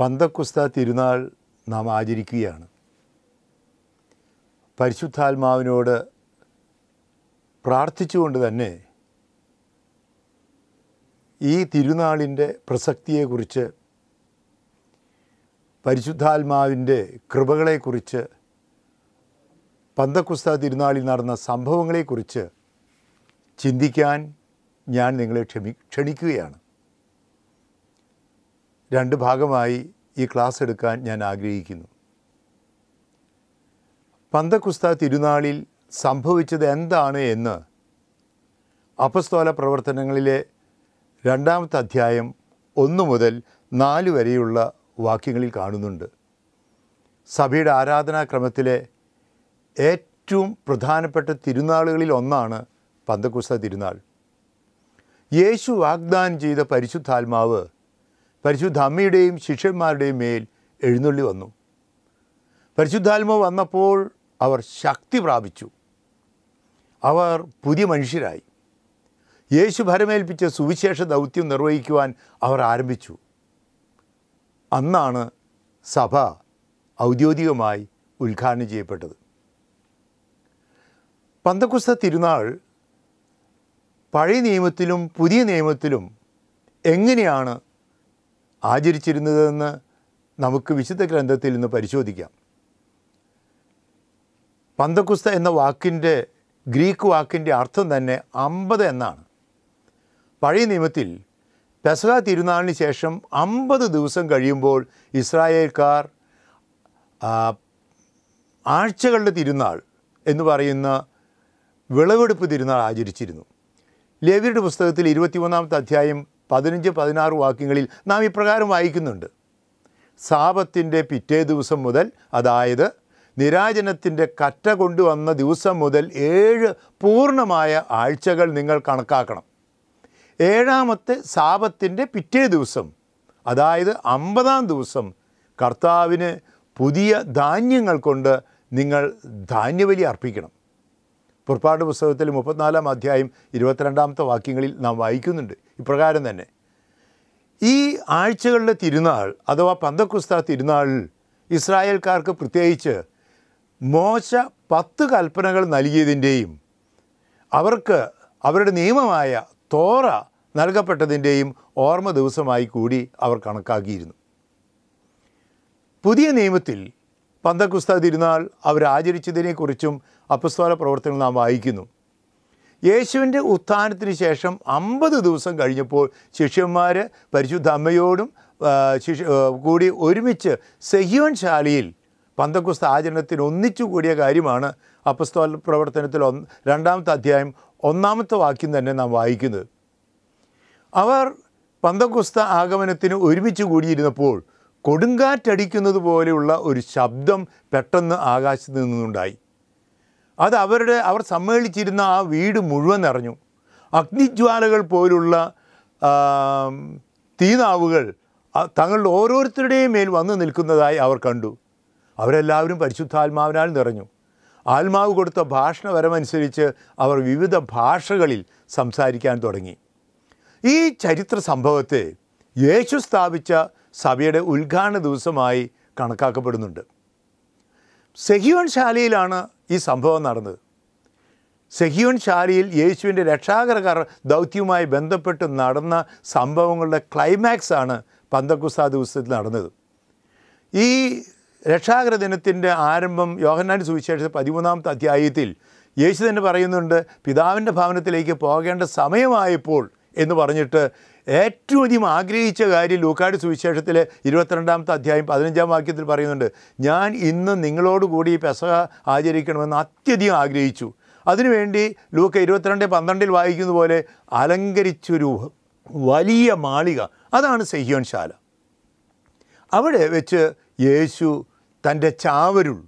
പന്തക്കുസ്ത തിരുനാൾ നാം ആചരിക്കുകയാണ് പരിശുദ്ധാത്മാവിനോട് പ്രാർത്ഥിച്ചുകൊണ്ട് തന്നെ ഈ തിരുനാളിൻ്റെ പ്രസക്തിയെക്കുറിച്ച് പരിശുദ്ധാത്മാവിൻ്റെ കൃപകളെക്കുറിച്ച് പന്തക്കുസ്ത തിരുനാളിൽ നടന്ന സംഭവങ്ങളെക്കുറിച്ച് ചിന്തിക്കാൻ ഞാൻ നിങ്ങളെ ക്ഷമി ക്ഷണിക്കുകയാണ് രണ്ട് ഭാഗമായി ഈ ക്ലാസ് എടുക്കാൻ ഞാൻ ആഗ്രഹിക്കുന്നു പന്തക്കുസ്ത തിരുനാളിൽ സംഭവിച്ചത് എന്താണ് എന്ന് അപസ്തോല പ്രവർത്തനങ്ങളിലെ രണ്ടാമത്തെ അധ്യായം ഒന്ന് മുതൽ നാല് വരെയുള്ള വാക്യങ്ങളിൽ കാണുന്നുണ്ട് സഭയുടെ ആരാധനാക്രമത്തിലെ ഏറ്റവും പ്രധാനപ്പെട്ട തിരുനാളുകളിൽ ഒന്നാണ് പന്തക്കുസ്ത തിരുനാൾ യേശു വാഗ്ദാനം ചെയ്ത പരിശുദ്ധാത്മാവ് പരിശുദ്ധ അമ്മയുടെയും ശിഷ്യന്മാരുടെയും മേൽ എഴുന്നള്ളി വന്നു പരിശുദ്ധാത്മ വന്നപ്പോൾ അവർ ശക്തി പ്രാപിച്ചു അവർ പുതിയ മനുഷ്യരായി യേശു ഭരമേൽപ്പിച്ച സുവിശേഷ ദൗത്യം നിർവഹിക്കുവാൻ അവർ ആരംഭിച്ചു അന്നാണ് സഭ ഔദ്യോഗികമായി ഉദ്ഘാടനം ചെയ്യപ്പെട്ടത് പന്തക്കുസ്ത തിരുനാൾ പഴയ നിയമത്തിലും പുതിയ നിയമത്തിലും എങ്ങനെയാണ് ആചരിച്ചിരുന്നതെന്ന് നമുക്ക് വിശുദ്ധ ഗ്രന്ഥത്തിൽ നിന്ന് പരിശോധിക്കാം പന്തക്കുസ്ത എന്ന വാക്കിൻ്റെ ഗ്രീക്ക് വാക്കിൻ്റെ അർത്ഥം തന്നെ അമ്പത് എന്നാണ് പഴയ നിയമത്തിൽ പെസഹ തിരുനാളിന് ശേഷം അമ്പത് ദിവസം കഴിയുമ്പോൾ ഇസ്രായേൽക്കാർ ആഴ്ചകളുടെ തിരുനാൾ എന്ന് പറയുന്ന വിളവെടുപ്പ് തിരുനാൾ ആചരിച്ചിരുന്നു ലേവിയുടെ പുസ്തകത്തിൽ മൂന്നാമത്തെ അധ്യായം പതിനഞ്ച് പതിനാറ് വാക്യങ്ങളിൽ നാം ഇപ്രകാരം വായിക്കുന്നുണ്ട് സാപത്തിൻ്റെ പിറ്റേ ദിവസം മുതൽ അതായത് നിരാജനത്തിൻ്റെ കറ്റ കൊണ്ടുവന്ന ദിവസം മുതൽ ഏഴ് പൂർണ്ണമായ ആഴ്ചകൾ നിങ്ങൾ കണക്കാക്കണം ഏഴാമത്തെ സാപത്തിൻ്റെ പിറ്റേ ദിവസം അതായത് അമ്പതാം ദിവസം കർത്താവിന് പുതിയ ധാന്യങ്ങൾ കൊണ്ട് നിങ്ങൾ ധാന്യവലി അർപ്പിക്കണം പുറപ്പാട് പുസ്തകത്തിൽ മുപ്പത്തിനാലാം അധ്യായം ഇരുപത്തിരണ്ടാമത്തെ വാക്യങ്ങളിൽ നാം വായിക്കുന്നുണ്ട് ഇപ്രകാരം തന്നെ ഈ ആഴ്ചകളിലെ തിരുനാൾ അഥവാ പന്തക്കുസ്ത തിരുനാളിൽ ഇസ്രായേൽക്കാർക്ക് പ്രത്യേകിച്ച് മോശ പത്ത് കൽപ്പനകൾ നൽകിയതിൻ്റെയും അവർക്ക് അവരുടെ നിയമമായ തോറ നൽകപ്പെട്ടതിൻ്റെയും ഓർമ്മ ദിവസമായി കൂടി അവർ കണക്കാക്കിയിരുന്നു പുതിയ നിയമത്തിൽ പന്തക്കുസ്ത തിരുനാൾ ആചരിച്ചതിനെക്കുറിച്ചും അപ്പസ്തോല പ്രവർത്തനങ്ങൾ നാം വായിക്കുന്നു യേശുവിൻ്റെ ഉത്ഥാനത്തിന് ശേഷം അമ്പത് ദിവസം കഴിഞ്ഞപ്പോൾ ശിഷ്യന്മാർ പരിശുദ്ധ അമ്മയോടും ശിഷ്യ കൂടി ഒരുമിച്ച് സെഹ്യോൻ ശാലയിൽ പന്തക്കുസ്ത ആചരണത്തിന് ഒന്നിച്ചു കൂടിയ കാര്യമാണ് അപ്പസ്തോല പ്രവർത്തനത്തിൽ ഒന്ന് രണ്ടാമത്തെ അധ്യായം ഒന്നാമത്തെ വാക്യം തന്നെ നാം വായിക്കുന്നത് അവർ പന്തക്കുസ്ത ആഗമനത്തിന് ഒരുമിച്ച് കൂടിയിരുന്നപ്പോൾ കൊടുങ്കാറ്റടിക്കുന്നത് പോലെയുള്ള ഒരു ശബ്ദം പെട്ടെന്ന് ആകാശത്ത് നിന്നുണ്ടായി അത് അവരുടെ അവർ സമ്മേളിച്ചിരുന്ന ആ വീട് മുഴുവൻ നിറഞ്ഞു അഗ്നിജ്വാലകൾ പോലുള്ള തീനാവുകൾ തങ്ങളുടെ ഓരോരുത്തരുടെയും മേൽ വന്നു നിൽക്കുന്നതായി അവർ കണ്ടു അവരെല്ലാവരും പരിശുദ്ധാത്മാവിനാൽ നിറഞ്ഞു ആത്മാവ് കൊടുത്ത ഭാഷണവരമനുസരിച്ച് അവർ വിവിധ ഭാഷകളിൽ സംസാരിക്കാൻ തുടങ്ങി ഈ ചരിത്ര സംഭവത്തെ യേശു സ്ഥാപിച്ച സഭയുടെ ഉദ്ഘാടന ദിവസമായി കണക്കാക്കപ്പെടുന്നുണ്ട് സെഹിയോൺ ശാലയിലാണ് ഈ സംഭവം നടന്നത് സെഹിയോൺ ശാലയിൽ യേശുവിൻ്റെ രക്ഷാകരകർ ദൗത്യവുമായി ബന്ധപ്പെട്ട് നടന്ന സംഭവങ്ങളുടെ ക്ലൈമാക്സ് ആണ് പന്തക്കുസ്ത ദിവസത്തിൽ നടന്നത് ഈ രക്ഷാകര ദിനത്തിൻ്റെ ആരംഭം യോഹന്നാൻ സുവിശേഷ പതിമൂന്നാമത്തെ അധ്യായത്തിൽ യേശു തന്നെ പറയുന്നുണ്ട് പിതാവിൻ്റെ ഭവനത്തിലേക്ക് പോകേണ്ട സമയമായപ്പോൾ എന്ന് പറഞ്ഞിട്ട് ഏറ്റവും അധികം ആഗ്രഹിച്ച കാര്യം ലൂക്കാട് സുവിശേഷത്തിൽ ഇരുപത്തിരണ്ടാമത്തെ അധ്യായം പതിനഞ്ചാം വാക്യത്തിൽ പറയുന്നുണ്ട് ഞാൻ ഇന്ന് നിങ്ങളോടുകൂടി പെസക ആചരിക്കണമെന്ന് അത്യധികം ആഗ്രഹിച്ചു അതിനുവേണ്ടി ലൂക്ക ഇരുപത്തിരണ്ട് പന്ത്രണ്ടിൽ വായിക്കുന്ന പോലെ അലങ്കരിച്ചൊരു വലിയ മാളിക അതാണ് സെഹിയോൻ ശാല അവിടെ വെച്ച് യേശു തൻ്റെ ചാവരുൾ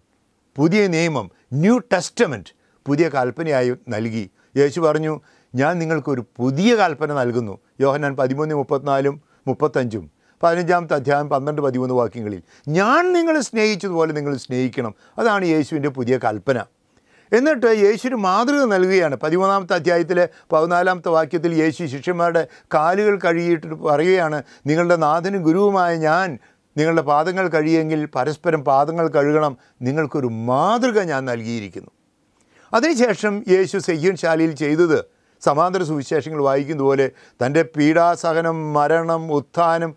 പുതിയ നിയമം ന്യൂ ടെസ്റ്റമെൻറ്റ് പുതിയ കൽപ്പനയായി നൽകി യേശു പറഞ്ഞു ഞാൻ നിങ്ങൾക്കൊരു പുതിയ കൽപ്പന നൽകുന്നു യോഹനാൻ പതിമൂന്ന് മുപ്പത്തിനാലും മുപ്പത്തഞ്ചും പതിനഞ്ചാമത്തെ അധ്യായം പന്ത്രണ്ട് പതിമൂന്ന് വാക്യങ്ങളിൽ ഞാൻ നിങ്ങളെ സ്നേഹിച്ചതുപോലെ നിങ്ങൾ സ്നേഹിക്കണം അതാണ് യേശുവിൻ്റെ പുതിയ കൽപ്പന എന്നിട്ട് യേശുവിന് മാതൃക നൽകുകയാണ് പതിമൂന്നാമത്തെ അധ്യായത്തിലെ പതിനാലാമത്തെ വാക്യത്തിൽ യേശു ശിഷ്യന്മാരുടെ കാലുകൾ കഴുകിയിട്ട് പറയുകയാണ് നിങ്ങളുടെ നാഥനും ഗുരുവുമായ ഞാൻ നിങ്ങളുടെ പാദങ്ങൾ കഴിയുമെങ്കിൽ പരസ്പരം പാദങ്ങൾ കഴുകണം നിങ്ങൾക്കൊരു മാതൃക ഞാൻ നൽകിയിരിക്കുന്നു അതിനുശേഷം യേശു സയ്യൻ ശാലയിൽ ചെയ്തത് സമാന്തര സുവിശേഷങ്ങൾ വായിക്കുന്നതുപോലെ തൻ്റെ പീഡാസഹനം മരണം ഉത്ഥാനം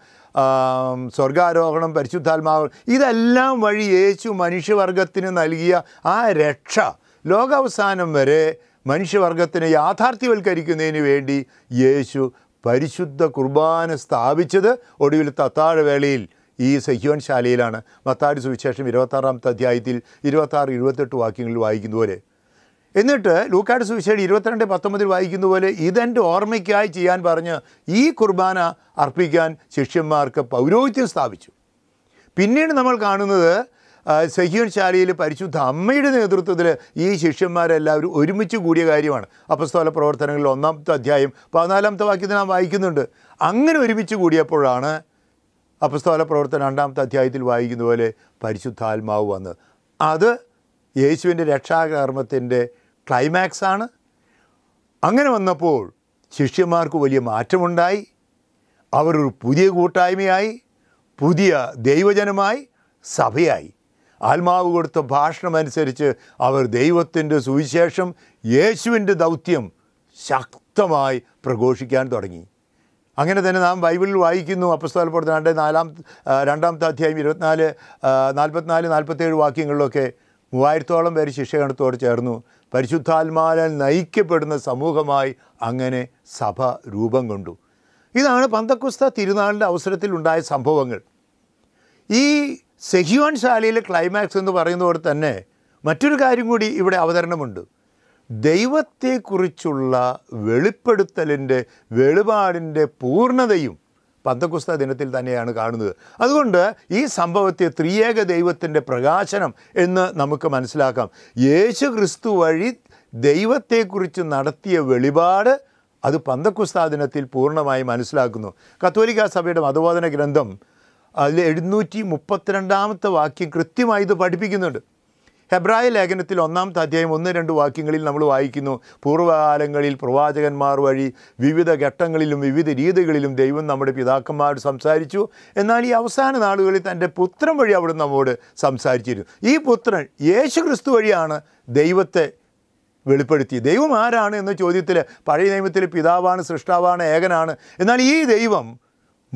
സ്വർഗാരോഹണം പരിശുദ്ധാത്മാവ് ഇതെല്ലാം വഴി യേശു മനുഷ്യവർഗത്തിന് നൽകിയ ആ രക്ഷ ലോകാവസാനം വരെ മനുഷ്യവർഗത്തിനെ യാഥാർത്ഥ്യവൽക്കരിക്കുന്നതിന് വേണ്ടി യേശു പരിശുദ്ധ കുർബാന സ്ഥാപിച്ചത് ഒടുവിൽ തത്താഴവേളയിൽ ഈ സഹ്യോൻ ശാലയിലാണ് മത്താടി സുവിശേഷം ഇരുപത്താറാമത്തെ അധ്യായത്തിൽ ഇരുപത്താറ് ഇരുപത്തെട്ട് വാക്യങ്ങളിൽ വായിക്കുന്നതുപോലെ എന്നിട്ട് ലൂക്കാട് സുവിശേഷം ഇരുപത്തിരണ്ട് പത്തൊമ്പതിൽ വായിക്കുന്ന പോലെ ഇതെൻ്റെ ഓർമ്മയ്ക്കായി ചെയ്യാൻ പറഞ്ഞ് ഈ കുർബാന അർപ്പിക്കാൻ ശിഷ്യന്മാർക്ക് പൗരോഹിത്യം സ്ഥാപിച്ചു പിന്നീട് നമ്മൾ കാണുന്നത് സഹിയോൻ ശാലയിൽ പരിശുദ്ധ അമ്മയുടെ നേതൃത്വത്തിൽ ഈ ശിഷ്യന്മാരെല്ലാവരും ഒരുമിച്ച് കൂടിയ കാര്യമാണ് അപസ്തോല പ്രവർത്തനങ്ങളിൽ ഒന്നാമത്തെ അധ്യായം പതിനാലാമത്തെ വാക്യത്തിൽ നാം വായിക്കുന്നുണ്ട് അങ്ങനെ ഒരുമിച്ച് കൂടിയപ്പോഴാണ് അപസ്തോല പ്രവർത്തനം രണ്ടാമത്തെ അധ്യായത്തിൽ വായിക്കുന്ന പോലെ പരിശുദ്ധാത്മാവ് വന്നത് അത് യേശുവിൻ്റെ രക്ഷാകർമ്മത്തിൻ്റെ ക്ലൈമാക്സാണ് അങ്ങനെ വന്നപ്പോൾ ശിഷ്യന്മാർക്ക് വലിയ മാറ്റമുണ്ടായി അവരൊരു പുതിയ കൂട്ടായ്മയായി പുതിയ ദൈവജനമായി സഭയായി ആത്മാവ് കൊടുത്ത ഭാഷണമനുസരിച്ച് അവർ ദൈവത്തിൻ്റെ സുവിശേഷം യേശുവിൻ്റെ ദൗത്യം ശക്തമായി പ്രഘോഷിക്കാൻ തുടങ്ങി അങ്ങനെ തന്നെ നാം ബൈബിളിൽ വായിക്കുന്നു അപ്പസ്തോല പ്രവർത്തനാണ്ട് നാലാം രണ്ടാമത്തെ അധ്യായം ഇരുപത്തിനാല് നാൽപ്പത്തിനാല് നാൽപ്പത്തേഴ് വാക്യങ്ങളിലൊക്കെ മൂവായിരത്തോളം പേര് ശിക്ഷകണത്തോട് ചേർന്നു പരിശുദ്ധാത്മാനാൽ നയിക്കപ്പെടുന്ന സമൂഹമായി അങ്ങനെ സഭ രൂപം കൊണ്ടു ഇതാണ് പന്തക്കുസ്ത തിരുനാളിൻ്റെ അവസരത്തിലുണ്ടായ സംഭവങ്ങൾ ഈ സെഹിയോൻ ശാലയിലെ ക്ലൈമാക്സ് എന്ന് പറയുന്നതോടെ തന്നെ മറ്റൊരു കാര്യം കൂടി ഇവിടെ അവതരണമുണ്ട് ദൈവത്തെക്കുറിച്ചുള്ള വെളിപ്പെടുത്തലിൻ്റെ വെളിപാടിൻ്റെ പൂർണ്ണതയും പന്തക്കുസ്ത ദിനത്തിൽ തന്നെയാണ് കാണുന്നത് അതുകൊണ്ട് ഈ സംഭവത്തെ ത്രിയേക ദൈവത്തിൻ്റെ പ്രകാശനം എന്ന് നമുക്ക് മനസ്സിലാക്കാം യേശു ക്രിസ്തു വഴി ദൈവത്തെക്കുറിച്ച് നടത്തിയ വെളിപാട് അത് പന്തക്കുസ്താ ദിനത്തിൽ പൂർണ്ണമായി മനസ്സിലാക്കുന്നു കത്തോലിക്ക സഭയുടെ മതബോധന ഗ്രന്ഥം അതിൽ എഴുന്നൂറ്റി മുപ്പത്തിരണ്ടാമത്തെ വാക്യം കൃത്യമായി ഇത് പഠിപ്പിക്കുന്നുണ്ട് ഹെബ്രായ ലേഖനത്തിൽ ഒന്നാം അധ്യായം ഒന്ന് രണ്ട് വാക്യങ്ങളിൽ നമ്മൾ വായിക്കുന്നു പൂർവ്വകാലങ്ങളിൽ പ്രവാചകന്മാർ വഴി വിവിധ ഘട്ടങ്ങളിലും വിവിധ രീതികളിലും ദൈവം നമ്മുടെ പിതാക്കന്മാർ സംസാരിച്ചു എന്നാൽ ഈ അവസാന നാളുകളിൽ തൻ്റെ പുത്രൻ വഴി അവിടെ നമ്മോട് സംസാരിച്ചിരുന്നു ഈ പുത്രൻ യേശു ക്രിസ്തു വഴിയാണ് ദൈവത്തെ വെളിപ്പെടുത്തി ദൈവം ആരാണ് എന്ന ചോദ്യത്തിൽ പഴയ നിയമത്തിൽ പിതാവാണ് സൃഷ്ടാവാണ് ഏകനാണ് എന്നാൽ ഈ ദൈവം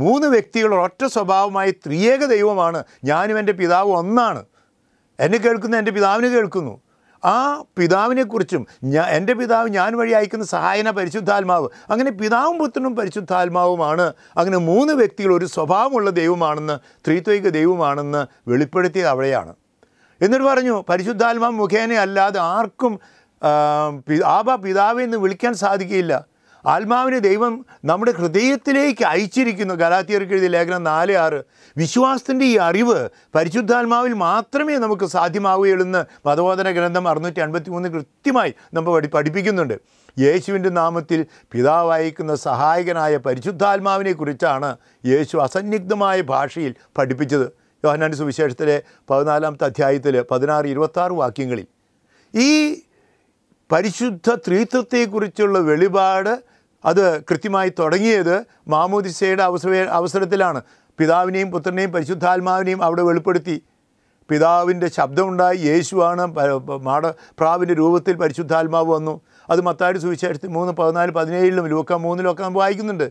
മൂന്ന് വ്യക്തികൾ ഒറ്റ സ്വഭാവമായി ത്രിയേക ദൈവമാണ് ഞാനും എൻ്റെ പിതാവ് ഒന്നാണ് എന്നെ കേൾക്കുന്ന എൻ്റെ പിതാവിനെ കേൾക്കുന്നു ആ പിതാവിനെക്കുറിച്ചും ഞാൻ എൻ്റെ പിതാവ് ഞാൻ വഴി അയക്കുന്ന സഹായന പരിശുദ്ധാത്മാവ് അങ്ങനെ പിതാവും പുത്രനും പരിശുദ്ധാത്മാവുമാണ് അങ്ങനെ മൂന്ന് വ്യക്തികൾ ഒരു സ്വഭാവമുള്ള ദൈവമാണെന്ന് ത്രിത്വൈക ദൈവമാണെന്ന് വെളിപ്പെടുത്തിയത് അവിടെയാണ് എന്നിട്ട് പറഞ്ഞു പരിശുദ്ധാത്മാവ് മുഖേന അല്ലാതെ ആർക്കും ആബ പിതാവെ എന്ന് വിളിക്കാൻ സാധിക്കില്ല ആത്മാവിനെ ദൈവം നമ്മുടെ ഹൃദയത്തിലേക്ക് അയച്ചിരിക്കുന്നു ഗലാത്തിയർക്ക് എഴുതിയ ലേഖനം നാല് ആറ് വിശ്വാസത്തിൻ്റെ ഈ അറിവ് പരിശുദ്ധാത്മാവിൽ മാത്രമേ നമുക്ക് സാധ്യമാവുകയുള്ളൂ എന്ന് മതബോധന ഗ്രന്ഥം അറുന്നൂറ്റി അൻപത്തി മൂന്ന് കൃത്യമായി നമ്മൾ പഠിപ്പിക്കുന്നുണ്ട് യേശുവിൻ്റെ നാമത്തിൽ പിതാവയക്കുന്ന സഹായകനായ പരിശുദ്ധാത്മാവിനെക്കുറിച്ചാണ് യേശു അസന്നിഗ്ധമായ ഭാഷയിൽ പഠിപ്പിച്ചത് യോഹനാൻ്റെ സുവിശേഷത്തിലെ പതിനാലാമത്തെ അധ്യായത്തിൽ പതിനാറ് ഇരുപത്താറ് വാക്യങ്ങളിൽ ഈ പരിശുദ്ധ ത്രീത്വത്തെക്കുറിച്ചുള്ള വെളിപാട് അത് കൃത്യമായി തുടങ്ങിയത് മാമോദിസയുടെ അവസര അവസരത്തിലാണ് പിതാവിനെയും പുത്രനെയും പരിശുദ്ധാത്മാവിനെയും അവിടെ വെളിപ്പെടുത്തി പിതാവിൻ്റെ ശബ്ദമുണ്ടായി യേശുവാണ് മാട പ്രാവിൻ്റെ രൂപത്തിൽ പരിശുദ്ധാത്മാവ് വന്നു അത് മത്താടി സുവിശേഷത്തിൽ മൂന്ന് പതിനാല് പതിനേഴിലും ലൂക്ക മൂന്നിലൊക്കെ നമ്മൾ വായിക്കുന്നുണ്ട്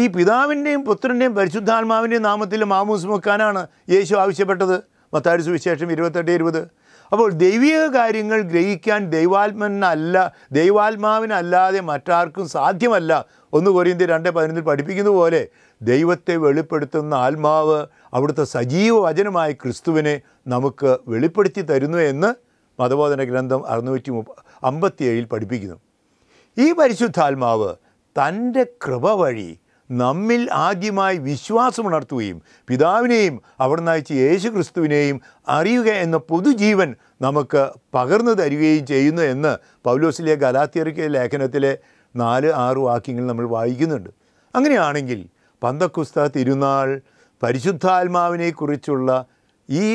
ഈ പിതാവിൻ്റെയും പുത്രൻ്റെയും പരിശുദ്ധാത്മാവിൻ്റെയും നാമത്തിൽ മാമൂസ് മുക്കാനാണ് യേശു ആവശ്യപ്പെട്ടത് മത്താടി സുവിശേഷം ഇരുപത്തെട്ട് ഇരുപത് അപ്പോൾ ദൈവിക കാര്യങ്ങൾ ഗ്രഹിക്കാൻ ദൈവാത്മനല്ല ദൈവാത്മാവിനല്ലാതെ മറ്റാർക്കും സാധ്യമല്ല ഒന്ന് കൊറിയന്തി രണ്ട് പതിനൊന്നിൽ പഠിപ്പിക്കുന്ന പോലെ ദൈവത്തെ വെളിപ്പെടുത്തുന്ന ആത്മാവ് അവിടുത്തെ സജീവ വചനമായ ക്രിസ്തുവിനെ നമുക്ക് വെളിപ്പെടുത്തി തരുന്നു എന്ന് മതബോധന ഗ്രന്ഥം അറുന്നൂറ്റി മുപ്പ അമ്പത്തിയേഴിൽ പഠിപ്പിക്കുന്നു ഈ പരിശുദ്ധാത്മാവ് തൻ്റെ കൃപ വഴി നമ്മിൽ ആദ്യമായി ഉണർത്തുകയും പിതാവിനെയും അവിടുന്ന് അയച്ച് യേശു ക്രിസ്തുവിനെയും അറിയുക എന്ന പൊതുജീവൻ നമുക്ക് പകർന്നു തരികയും ചെയ്യുന്നു എന്ന് പൗലോസിലെ ഗലാത്തിയറിക്ക ലേഖനത്തിലെ നാല് ആറ് വാക്യങ്ങൾ നമ്മൾ വായിക്കുന്നുണ്ട് അങ്ങനെയാണെങ്കിൽ പന്തക്കുസ്ത തിരുനാൾ പരിശുദ്ധാത്മാവിനെക്കുറിച്ചുള്ള ഈ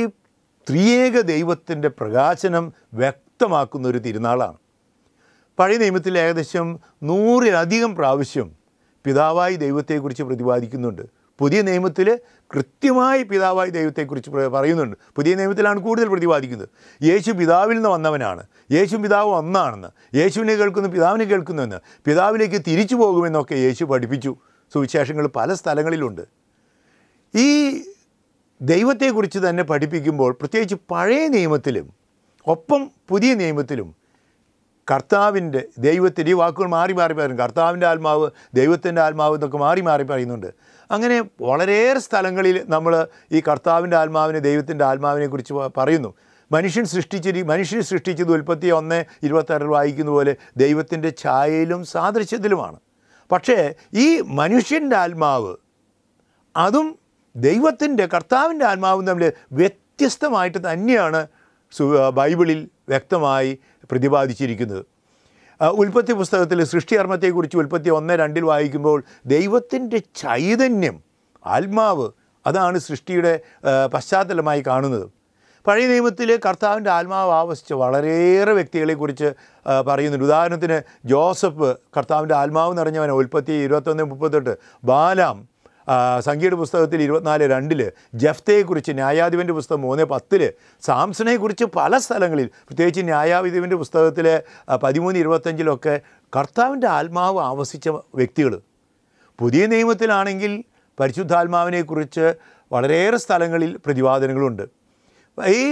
ത്രിയേക ദൈവത്തിൻ്റെ പ്രകാശനം വ്യക്തമാക്കുന്ന ഒരു തിരുനാളാണ് പഴയ നിയമത്തിൽ ഏകദേശം നൂറിലധികം പ്രാവശ്യം പിതാവായി ദൈവത്തെക്കുറിച്ച് പ്രതിപാദിക്കുന്നുണ്ട് പുതിയ നിയമത്തിൽ കൃത്യമായി പിതാവായി ദൈവത്തെക്കുറിച്ച് പറയുന്നുണ്ട് പുതിയ നിയമത്തിലാണ് കൂടുതൽ പ്രതിപാദിക്കുന്നത് യേശു പിതാവിൽ നിന്ന് വന്നവനാണ് യേശു പിതാവ് ഒന്നാണെന്ന് യേശുവിനെ കേൾക്കുന്നു പിതാവിനെ കേൾക്കുന്നുവെന്ന് പിതാവിലേക്ക് തിരിച്ചു പോകുമെന്നൊക്കെ യേശു പഠിപ്പിച്ചു സുവിശേഷങ്ങൾ പല സ്ഥലങ്ങളിലുണ്ട് ഈ ദൈവത്തെക്കുറിച്ച് തന്നെ പഠിപ്പിക്കുമ്പോൾ പ്രത്യേകിച്ച് പഴയ നിയമത്തിലും ഒപ്പം പുതിയ നിയമത്തിലും കർത്താവിൻ്റെ ദൈവത്തിൻ്റെ ഈ വാക്കുകൾ മാറി മാറി പറയും കർത്താവിൻ്റെ ആത്മാവ് ദൈവത്തിൻ്റെ ആത്മാവ് എന്നൊക്കെ മാറി മാറി പറയുന്നുണ്ട് അങ്ങനെ വളരെയേറെ സ്ഥലങ്ങളിൽ നമ്മൾ ഈ കർത്താവിൻ്റെ ആത്മാവിനെ ദൈവത്തിൻ്റെ ആത്മാവിനെ കുറിച്ച് പറയുന്നു മനുഷ്യൻ സൃഷ്ടിച്ച മനുഷ്യൻ സൃഷ്ടിച്ചത് ഉൽപ്പത്തി ഒന്ന് ഇരുപത്താറിൽ വായിക്കുന്ന പോലെ ദൈവത്തിൻ്റെ ഛായയിലും സാദൃശ്യത്തിലുമാണ് പക്ഷേ ഈ മനുഷ്യൻ്റെ ആത്മാവ് അതും ദൈവത്തിൻ്റെ കർത്താവിൻ്റെ ആത്മാവും തമ്മിൽ വ്യത്യസ്തമായിട്ട് തന്നെയാണ് ബൈബിളിൽ വ്യക്തമായി പ്രതിപാദിച്ചിരിക്കുന്നത് ഉൽപ്പത്തി പുസ്തകത്തിൽ സൃഷ്ടിയർമ്മത്തെക്കുറിച്ച് ഉൽപ്പത്തി ഒന്ന് രണ്ടിൽ വായിക്കുമ്പോൾ ദൈവത്തിൻ്റെ ചൈതന്യം ആത്മാവ് അതാണ് സൃഷ്ടിയുടെ പശ്ചാത്തലമായി കാണുന്നത് പഴയ നിയമത്തിൽ കർത്താവിൻ്റെ ആത്മാവ് ആവശ്യിച്ച വളരെയേറെ വ്യക്തികളെക്കുറിച്ച് പറയുന്നുണ്ട് ഉദാഹരണത്തിന് ജോസഫ് കർത്താവിൻ്റെ ആത്മാവ് നിറഞ്ഞവൻ ഉൽപ്പത്തി ഇരുപത്തൊന്ന് മുപ്പത്തെട്ട് ബാലാം സംഖ്യയുടെ പുസ്തകത്തിൽ ഇരുപത്തിനാല് രണ്ടിൽ ജഫ്തയെക്കുറിച്ച് ന്യായാധിപൻ്റെ പുസ്തകം മൂന്ന് പത്തിൽ സാംസണയെക്കുറിച്ച് പല സ്ഥലങ്ങളിൽ പ്രത്യേകിച്ച് ന്യായാധിപൻ്റെ പുസ്തകത്തിലെ പതിമൂന്ന് ഇരുപത്തഞ്ചിലൊക്കെ കർത്താവിൻ്റെ ആത്മാവ് ആവസിച്ച വ്യക്തികൾ പുതിയ നിയമത്തിലാണെങ്കിൽ പരിശുദ്ധാത്മാവിനെക്കുറിച്ച് വളരെയേറെ സ്ഥലങ്ങളിൽ പ്രതിപാദനങ്ങളുണ്ട് ഈ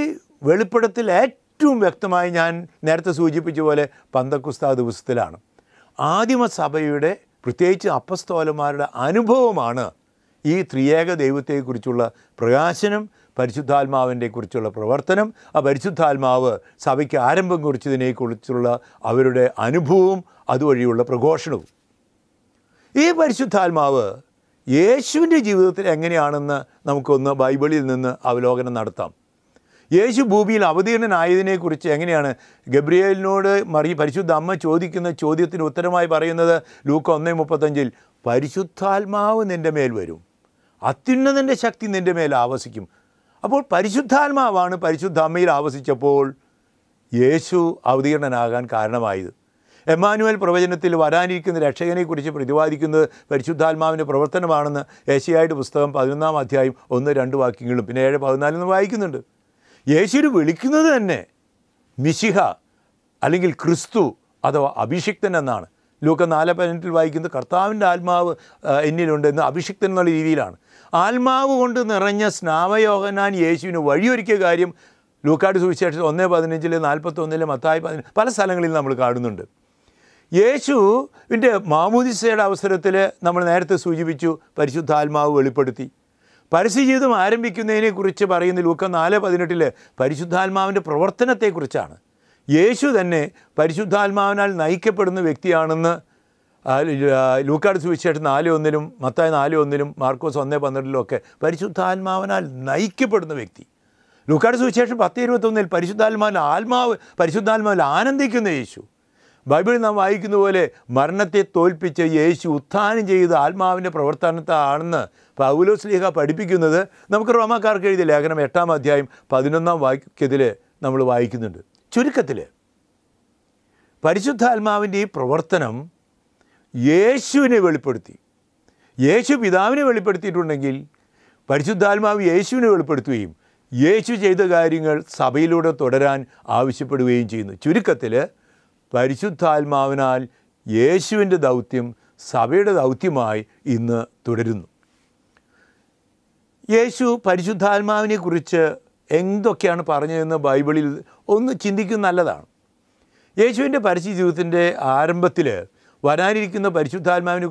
വെളിപ്പെടുത്തൽ ഏറ്റവും വ്യക്തമായി ഞാൻ നേരത്തെ സൂചിപ്പിച്ച പോലെ പന്തക്കുസ്ത ദിവസത്തിലാണ് ആദിമസഭയുടെ പ്രത്യേകിച്ച് അപ്പസ്തോലന്മാരുടെ അനുഭവമാണ് ഈ ത്രിയേക ദൈവത്തെക്കുറിച്ചുള്ള പ്രകാശനം പരിശുദ്ധാത്മാവിൻ്റെ കുറിച്ചുള്ള പ്രവർത്തനം ആ പരിശുദ്ധാത്മാവ് സഭയ്ക്ക് ആരംഭം കുറിച്ചതിനെക്കുറിച്ചുള്ള അവരുടെ അനുഭവവും അതുവഴിയുള്ള പ്രഘോഷണവും ഈ പരിശുദ്ധാത്മാവ് യേശുവിൻ്റെ ജീവിതത്തിൽ എങ്ങനെയാണെന്ന് നമുക്കൊന്ന് ബൈബിളിൽ നിന്ന് അവലോകനം നടത്താം യേശു ഭൂമിയിൽ അവതീർണനായതിനെക്കുറിച്ച് എങ്ങനെയാണ് ഗബ്രിയേലിനോട് മറി പരിശുദ്ധ അമ്മ ചോദിക്കുന്ന ചോദ്യത്തിന് ഉത്തരമായി പറയുന്നത് ലൂക്ക ഒന്നേ മുപ്പത്തഞ്ചിൽ പരിശുദ്ധാത്മാവ് നിൻ്റെ മേൽ വരും അത്യുന്നതൻ്റെ ശക്തി നിൻ്റെ മേൽ ആവസിക്കും അപ്പോൾ പരിശുദ്ധാത്മാവാണ് പരിശുദ്ധ അമ്മയിൽ ആവസിച്ചപ്പോൾ യേശു അവതീർണനാകാൻ കാരണമായത് എമ്മാനുവൽ പ്രവചനത്തിൽ വരാനിരിക്കുന്ന രക്ഷകനെക്കുറിച്ച് പ്രതിപാദിക്കുന്നത് പരിശുദ്ധാത്മാവിൻ്റെ പ്രവർത്തനമാണെന്ന് ഏഷ്യയായിട്ട് പുസ്തകം പതിനൊന്നാം അധ്യായം ഒന്ന് രണ്ട് വാക്യങ്ങളും പിന്നെ ഏഴ് പതിനാലെന്ന് വായിക്കുന്നുണ്ട് യേശുവിന് വിളിക്കുന്നത് തന്നെ മിശിഹ അല്ലെങ്കിൽ ക്രിസ്തു അഥവാ അഭിഷിക്തൻ എന്നാണ് ലൂക്ക നാല് പതിനെട്ടിൽ വായിക്കുന്നത് കർത്താവിൻ്റെ ആത്മാവ് എന്ന് അഭിഷിക്തൻ എന്നുള്ള രീതിയിലാണ് ആത്മാവ് കൊണ്ട് നിറഞ്ഞ സ്നാവയോഗനാൻ യേശുവിന് വഴിയൊരുക്കിയ കാര്യം ലൂക്കാട് സുവിശേഷം ഒന്ന് പതിനഞ്ചിൽ നാൽപ്പത്തൊന്നിൽ മത്തായി പതിനഞ്ച് പല സ്ഥലങ്ങളിൽ നമ്മൾ കാണുന്നുണ്ട് യേശുവിൻ്റെ മാമൂദിസയുടെ അവസരത്തിൽ നമ്മൾ നേരത്തെ സൂചിപ്പിച്ചു ആത്മാവ് വെളിപ്പെടുത്തി പരസ്യജീവിതം ആരംഭിക്കുന്നതിനെക്കുറിച്ച് പറയുന്ന ലൂക്ക നാല് പതിനെട്ടിൽ പരിശുദ്ധാത്മാവിൻ്റെ പ്രവർത്തനത്തെക്കുറിച്ചാണ് യേശു തന്നെ പരിശുദ്ധാത്മാവിനാൽ നയിക്കപ്പെടുന്ന വ്യക്തിയാണെന്ന് ലൂക്കാട് സുവിശേഷം നാല് ഒന്നിലും മത്തായ നാല് ഒന്നിലും മാർക്കോസ് ഒന്നേ പന്ത്രണ്ടിലും ഒക്കെ പരിശുദ്ധാത്മാവിനാൽ നയിക്കപ്പെടുന്ന വ്യക്തി ലൂക്കാട് സുവിശേഷം പത്ത് ഇരുപത്തൊന്നിൽ പരിശുദ്ധാത്മാവിൽ ആത്മാവ് പരിശുദ്ധാത്മാവിൽ ആനന്ദിക്കുന്ന യേശു ബൈബിളിൽ നാം വായിക്കുന്ന പോലെ മരണത്തെ തോൽപ്പിച്ച് യേശു ഉത്ഥാനം ചെയ്ത് ആത്മാവിൻ്റെ പ്രവർത്തനത്താണെന്ന് പൗലോസ് ലീഹ പഠിപ്പിക്കുന്നത് നമുക്ക് റോമാക്കാർക്ക് എഴുതിയ ലേഖനം എട്ടാം അധ്യായം പതിനൊന്നാം വാക്യത്തിൽ നമ്മൾ വായിക്കുന്നുണ്ട് ചുരുക്കത്തിൽ പരിശുദ്ധാത്മാവിൻ്റെ ഈ പ്രവർത്തനം യേശുവിനെ വെളിപ്പെടുത്തി യേശു പിതാവിനെ വെളിപ്പെടുത്തിയിട്ടുണ്ടെങ്കിൽ പരിശുദ്ധാത്മാവ് യേശുവിനെ വെളിപ്പെടുത്തുകയും യേശു ചെയ്ത കാര്യങ്ങൾ സഭയിലൂടെ തുടരാൻ ആവശ്യപ്പെടുകയും ചെയ്യുന്നു ചുരുക്കത്തിൽ പരിശുദ്ധാത്മാവിനാൽ യേശുവിൻ്റെ ദൗത്യം സഭയുടെ ദൗത്യമായി ഇന്ന് തുടരുന്നു യേശു പരിശുദ്ധാത്മാവിനെക്കുറിച്ച് എന്തൊക്കെയാണ് പറഞ്ഞതെന്ന് ബൈബിളിൽ ഒന്ന് ചിന്തിക്കുന്നത് നല്ലതാണ് യേശുവിൻ്റെ പരസ്യ ജീവിതത്തിൻ്റെ ആരംഭത്തിൽ വരാനിരിക്കുന്ന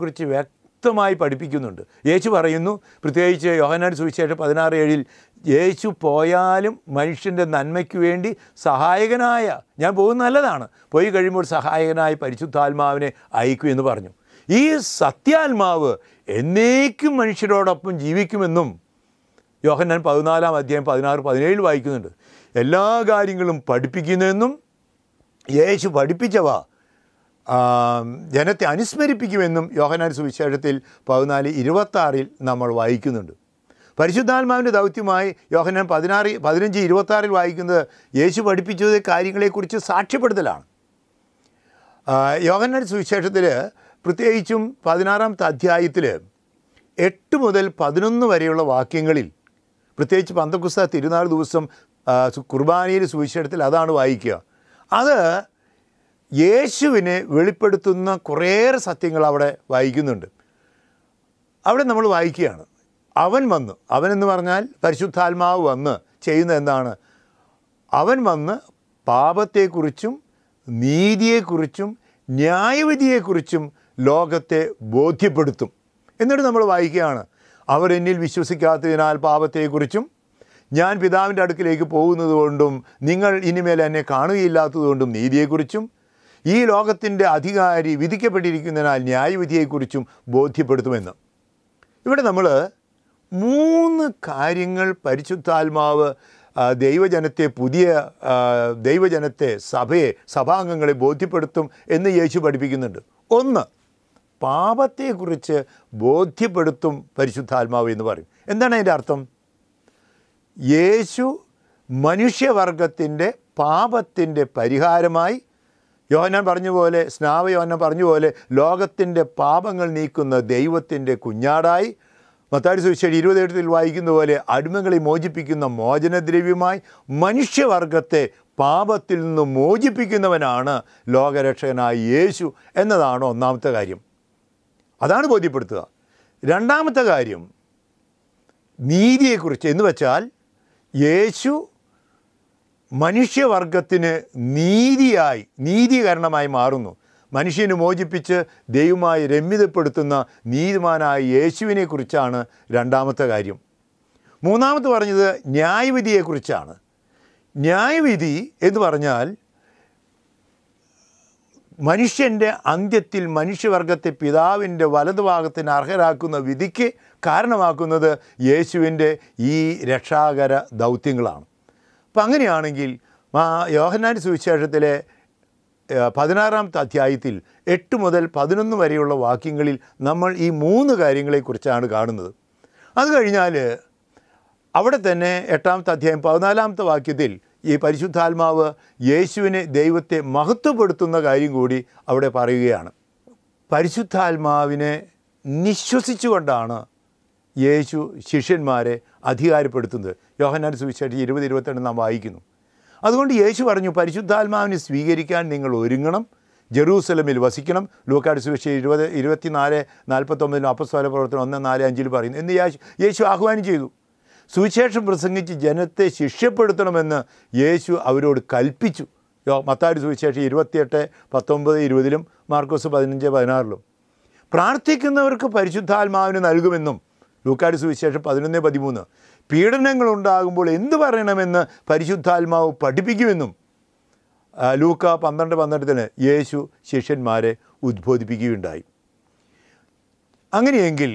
കുറിച്ച് വ്യക്തമായി പഠിപ്പിക്കുന്നുണ്ട് യേശു പറയുന്നു പ്രത്യേകിച്ച് യോഹനാൻ സുവിശേഷം പതിനാറ് ഏഴിൽ യേശു പോയാലും മനുഷ്യൻ്റെ നന്മയ്ക്ക് വേണ്ടി സഹായകനായ ഞാൻ പോകുന്ന നല്ലതാണ് പോയി കഴിയുമ്പോൾ സഹായകനായ പരിശുദ്ധാത്മാവിനെ അയക്കൂ എന്ന് പറഞ്ഞു ഈ സത്യാത്മാവ് എന്നേക്കും മനുഷ്യരോടൊപ്പം ജീവിക്കുമെന്നും യോഹന്നാൻ പതിനാലാം അധ്യായം പതിനാറ് പതിനേഴിൽ വായിക്കുന്നുണ്ട് എല്ലാ കാര്യങ്ങളും പഠിപ്പിക്കുന്നതെന്നും യേശു പഠിപ്പിച്ചവ ജനത്തെ അനുസ്മരിപ്പിക്കുമെന്നും യോഹനാൻ സുവിശേഷത്തിൽ പതിനാല് ഇരുപത്താറിൽ നമ്മൾ വായിക്കുന്നുണ്ട് പരിശുദ്ധാത്മാവിൻ്റെ ദൗത്യമായി യോഹനാൻ പതിനാറ് പതിനഞ്ച് ഇരുപത്താറിൽ വായിക്കുന്നത് യേശു പഠിപ്പിച്ചത് കാര്യങ്ങളെക്കുറിച്ച് സാക്ഷ്യപ്പെടുത്തലാണ് യോഹനാൻ സുവിശേഷത്തിൽ പ്രത്യേകിച്ചും പതിനാറാമത്തെ അധ്യായത്തിൽ എട്ട് മുതൽ പതിനൊന്ന് വരെയുള്ള വാക്യങ്ങളിൽ പ്രത്യേകിച്ച് പന്തക്കുസ്ത തിരുനാൾ ദിവസം കുർബാനയിൽ സുവിശേഷത്തിൽ അതാണ് വായിക്കുക അത് യേശുവിനെ വെളിപ്പെടുത്തുന്ന കുറേയേറെ സത്യങ്ങൾ അവിടെ വായിക്കുന്നുണ്ട് അവിടെ നമ്മൾ വായിക്കുകയാണ് അവൻ വന്നു അവനെന്ന് പറഞ്ഞാൽ പരിശുദ്ധാത്മാവ് വന്ന് ചെയ്യുന്ന എന്താണ് അവൻ വന്ന് പാപത്തെക്കുറിച്ചും നീതിയെക്കുറിച്ചും ന്യായവിധിയെക്കുറിച്ചും ലോകത്തെ ബോധ്യപ്പെടുത്തും എന്നിട്ട് നമ്മൾ വായിക്കുകയാണ് അവരെന്നിൽ വിശ്വസിക്കാത്തതിനാൽ പാപത്തെക്കുറിച്ചും ഞാൻ പിതാവിൻ്റെ അടുക്കിലേക്ക് പോകുന്നതുകൊണ്ടും നിങ്ങൾ ഇനിമേൽ എന്നെ കാണുകയില്ലാത്തതുകൊണ്ടും നീതിയെക്കുറിച്ചും ഈ ലോകത്തിൻ്റെ അധികാരി വിധിക്കപ്പെട്ടിരിക്കുന്നതിനാൽ ന്യായവിധിയെക്കുറിച്ചും ബോധ്യപ്പെടുത്തുമെന്ന് ഇവിടെ നമ്മൾ മൂന്ന് കാര്യങ്ങൾ പരിശുദ്ധാത്മാവ് ദൈവജനത്തെ പുതിയ ദൈവജനത്തെ സഭയെ സഭാംഗങ്ങളെ ബോധ്യപ്പെടുത്തും എന്ന് യേശു പഠിപ്പിക്കുന്നുണ്ട് ഒന്ന് പാപത്തെക്കുറിച്ച് ബോധ്യപ്പെടുത്തും പരിശുദ്ധാത്മാവ് എന്ന് പറയും എന്താണ് അതിൻ്റെ അർത്ഥം യേശു മനുഷ്യവർഗത്തിൻ്റെ പാപത്തിൻ്റെ പരിഹാരമായി യോഹനാൻ പോലെ സ്നാവ പറഞ്ഞ പോലെ ലോകത്തിൻ്റെ പാപങ്ങൾ നീക്കുന്ന ദൈവത്തിൻ്റെ കുഞ്ഞാടായി മത്താടി സുവിശേഷം എഴുത്തിൽ വായിക്കുന്ന പോലെ അടിമകളെ മോചിപ്പിക്കുന്ന മോചനദ്രവ്യമായി മനുഷ്യവർഗത്തെ പാപത്തിൽ നിന്ന് മോചിപ്പിക്കുന്നവനാണ് ലോകരക്ഷകനായ യേശു എന്നതാണ് ഒന്നാമത്തെ കാര്യം അതാണ് ബോധ്യപ്പെടുത്തുക രണ്ടാമത്തെ കാര്യം നീതിയെക്കുറിച്ച് എന്ന് വെച്ചാൽ യേശു മനുഷ്യവർഗത്തിന് നീതിയായി നീതീകരണമായി മാറുന്നു മനുഷ്യനെ മോചിപ്പിച്ച് ദൈവമായി രമ്യതപ്പെടുത്തുന്ന നീതിമാനായ യേശുവിനെക്കുറിച്ചാണ് രണ്ടാമത്തെ കാര്യം മൂന്നാമത് പറഞ്ഞത് ന്യായവിധിയെക്കുറിച്ചാണ് ന്യായവിധി എന്ന് പറഞ്ഞാൽ മനുഷ്യൻ്റെ അന്ത്യത്തിൽ മനുഷ്യവർഗത്തെ പിതാവിൻ്റെ വലതുഭാഗത്തിന് അർഹരാക്കുന്ന വിധിക്ക് കാരണമാക്കുന്നത് യേശുവിൻ്റെ ഈ രക്ഷാകര ദൗത്യങ്ങളാണ് അപ്പം അങ്ങനെയാണെങ്കിൽ യോഹന്നാൻ സുവിശേഷത്തിലെ പതിനാറാമത്തെ അധ്യായത്തിൽ എട്ട് മുതൽ പതിനൊന്ന് വരെയുള്ള വാക്യങ്ങളിൽ നമ്മൾ ഈ മൂന്ന് കാര്യങ്ങളെക്കുറിച്ചാണ് കാണുന്നത് അത് കഴിഞ്ഞാൽ അവിടെ തന്നെ എട്ടാമത്തെ അധ്യായം പതിനാലാമത്തെ വാക്യത്തിൽ ഈ പരിശുദ്ധാത്മാവ് യേശുവിനെ ദൈവത്തെ മഹത്വപ്പെടുത്തുന്ന കാര്യം കൂടി അവിടെ പറയുകയാണ് പരിശുദ്ധാത്മാവിനെ നിശ്വസിച്ചുകൊണ്ടാണ് യേശു ശിഷ്യന്മാരെ അധികാരപ്പെടുത്തുന്നത് യോഹനാൻ സുവിശേഷം ഇരുപത് ഇരുപത്തിരണ്ട് നാം വായിക്കുന്നു അതുകൊണ്ട് യേശു പറഞ്ഞു പരിശുദ്ധാത്മാവിനെ സ്വീകരിക്കാൻ നിങ്ങൾ ഒരുങ്ങണം ജെറൂസലമിൽ വസിക്കണം ലൂക്കാട് സുവിശേഷം ഇരുപത് ഇരുപത്തിനാല് നാൽപ്പത്തൊമ്പതിലും അപ്പസ്വല പ്രവർത്തനം ഒന്ന് നാല് അഞ്ചിൽ പറയുന്നു എന്ന് യേശു യേശു ആഹ്വാനം ചെയ്തു സുവിശേഷം പ്രസംഗിച്ച് ജനത്തെ ശിക്ഷപ്പെടുത്തണമെന്ന് യേശു അവരോട് കൽപ്പിച്ചു യോ മത്താട് സുവിശേഷം ഇരുപത്തിയെട്ട് പത്തൊമ്പത് ഇരുപതിലും മാർക്കോസ് പതിനഞ്ച് പതിനാറിലും പ്രാർത്ഥിക്കുന്നവർക്ക് പരിശുദ്ധാത്മാവിന് നൽകുമെന്നും ലൂക്കാട് സുവിശേഷം പതിനൊന്ന് പതിമൂന്ന് ഉണ്ടാകുമ്പോൾ എന്ത് പറയണമെന്ന് പരിശുദ്ധാത്മാവ് പഠിപ്പിക്കുമെന്നും ലൂക്ക പന്ത്രണ്ട് പന്ത്രണ്ടിന് യേശു ശിഷ്യന്മാരെ ഉദ്ബോധിപ്പിക്കുകയുണ്ടായി അങ്ങനെയെങ്കിൽ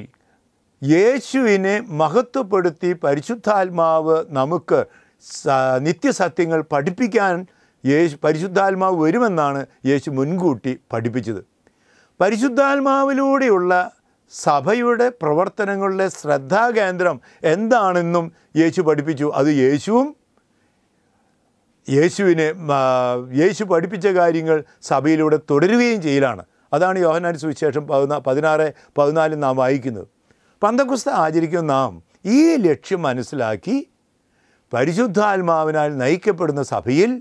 യേശുവിനെ മഹത്വപ്പെടുത്തി പരിശുദ്ധാത്മാവ് നമുക്ക് നിത്യസത്യങ്ങൾ പഠിപ്പിക്കാൻ യേശു പരിശുദ്ധാത്മാവ് വരുമെന്നാണ് യേശു മുൻകൂട്ടി പഠിപ്പിച്ചത് പരിശുദ്ധാത്മാവിലൂടെയുള്ള സഭയുടെ പ്രവർത്തനങ്ങളിലെ ശ്രദ്ധാകേന്ദ്രം എന്താണെന്നും യേശു പഠിപ്പിച്ചു അത് യേശുവും യേശുവിനെ യേശു പഠിപ്പിച്ച കാര്യങ്ങൾ സഭയിലൂടെ തുടരുകയും ചെയ്യലാണ് അതാണ് യോഹനാൻ സുവിശേഷം പതിനാ പതിനാറ് പതിനാലും നാം വായിക്കുന്നത് പന്തക്കുസ്ത ആചരിക്കുന്ന നാം ഈ ലക്ഷ്യം മനസ്സിലാക്കി പരിശുദ്ധാത്മാവിനാൽ നയിക്കപ്പെടുന്ന സഭയിൽ